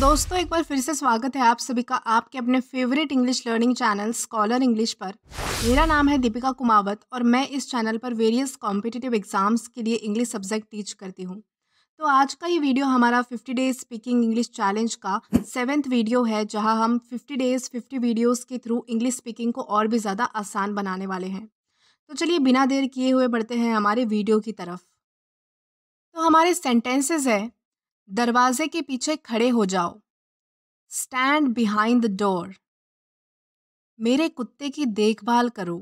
दोस्तों एक बार फिर से स्वागत है आप सभी का आपके अपने favourite English learning channel Scholar English पर मेरा नाम है दीपिका कुमावत और मैं इस चैनल पर वेरियस कॉम्पिटिटिव एग्जाम्स के लिए इंग्लिश सब्जेक्ट टीच करती हूँ तो आज का ये वीडियो हमारा 50 डेज स्पीकिंग इंग्लिश चैलेंज का सेवेंथ वीडियो है जहाँ हम 50 डेज 50 वीडियोज़ के थ्रू इंग्लिश स्पीकिंग को और भी ज़्यादा आसान बनाने वाले हैं तो चलिए बिना देर किए हुए बढ़ते हैं हमारे वीडियो की तरफ तो हमारे सेंटेंसेज है दरवाजे के पीछे खड़े हो जाओ स्टैंड बिहाइंड द डोर मेरे कुत्ते की देखभाल करो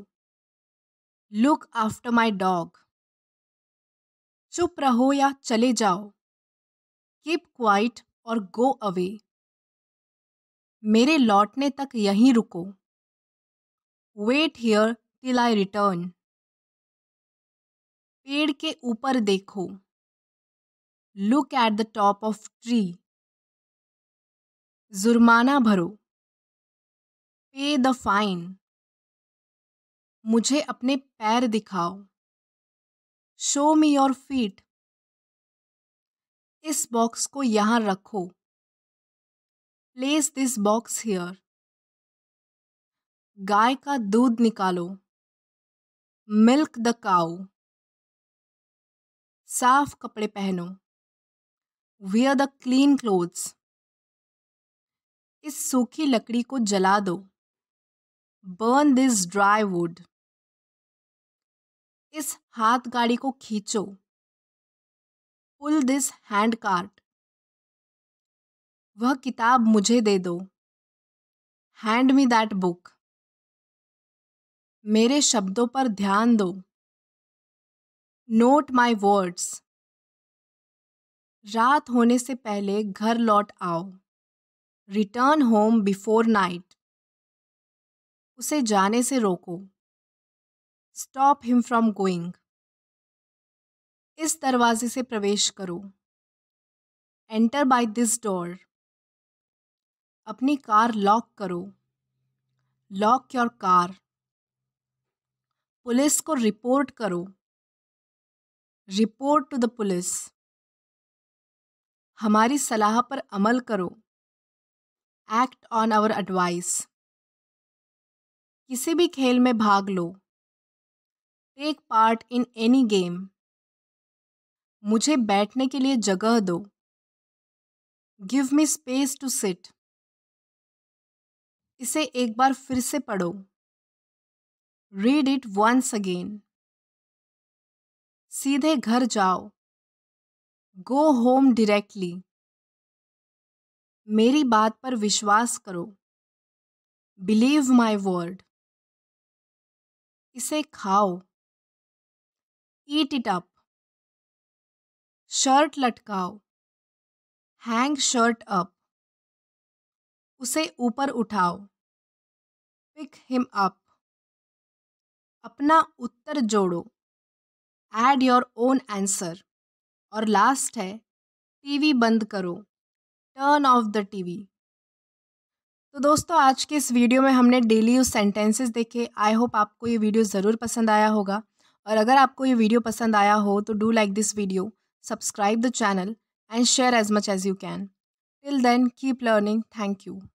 लुक आफ्टर माई डॉग चुप रहो या चले जाओ कीप क्वाइट और गो अवे मेरे लौटने तक यहीं रुको wait here till I return पेड़ के ऊपर देखो look at the top of tree जुर्माना भरो पे द फाइन मुझे अपने पैर दिखाओ शो मी योर फीट इस बॉक्स को यहाँ रखो प्लेस दिस बॉक्स हियर गाय का दूध निकालो मिल्क द काऊ साफ कपड़े पहनो वेयर द क्लीन क्लोथ्स इस सूखी लकड़ी को जला दो बर्न दिस ड्राई वुड इस हाथ गाड़ी को खींचो पुल दिस हैंड कार्ट वह किताब मुझे दे दो हैंड मी दैट बुक मेरे शब्दों पर ध्यान दो नोट माई वर्ड्स रात होने से पहले घर लौट आओ रिटर्न होम बिफोर नाइट उसे जाने से रोको स्टॉप हिम फ्रॉम गोइंग इस दरवाजे से प्रवेश करो एंटर बाय दिस डोर अपनी कार लॉक करो लॉक योर कार पुलिस को रिपोर्ट करो रिपोर्ट टू द पुलिस हमारी सलाह पर अमल करो एक्ट ऑन आवर एडवाइस किसी भी खेल में भाग लो take part in any game मुझे बैठने के लिए जगह दो give me space to sit इसे एक बार फिर से पढ़ो रीड इट वंस अगेन सीधे घर जाओ गो होम डायरेक्टली मेरी बात पर विश्वास करो बिलीव माई वर्ड इसे खाओ ईट इट अप शर्ट लटकाओ हैंग शर्ट अप उसे ऊपर उठाओ पिक हिम अप अपना उत्तर जोड़ो एड योर ओन आंसर और लास्ट है टीवी बंद करो टर्न ऑफ द टीवी तो दोस्तों आज के इस वीडियो में हमने डेली यूज सेंटेंसेस देखे आई होप आपको ये वीडियो ज़रूर पसंद आया होगा और अगर आपको ये वीडियो पसंद आया हो तो do like this video subscribe the channel and share as much as you can till then keep learning thank you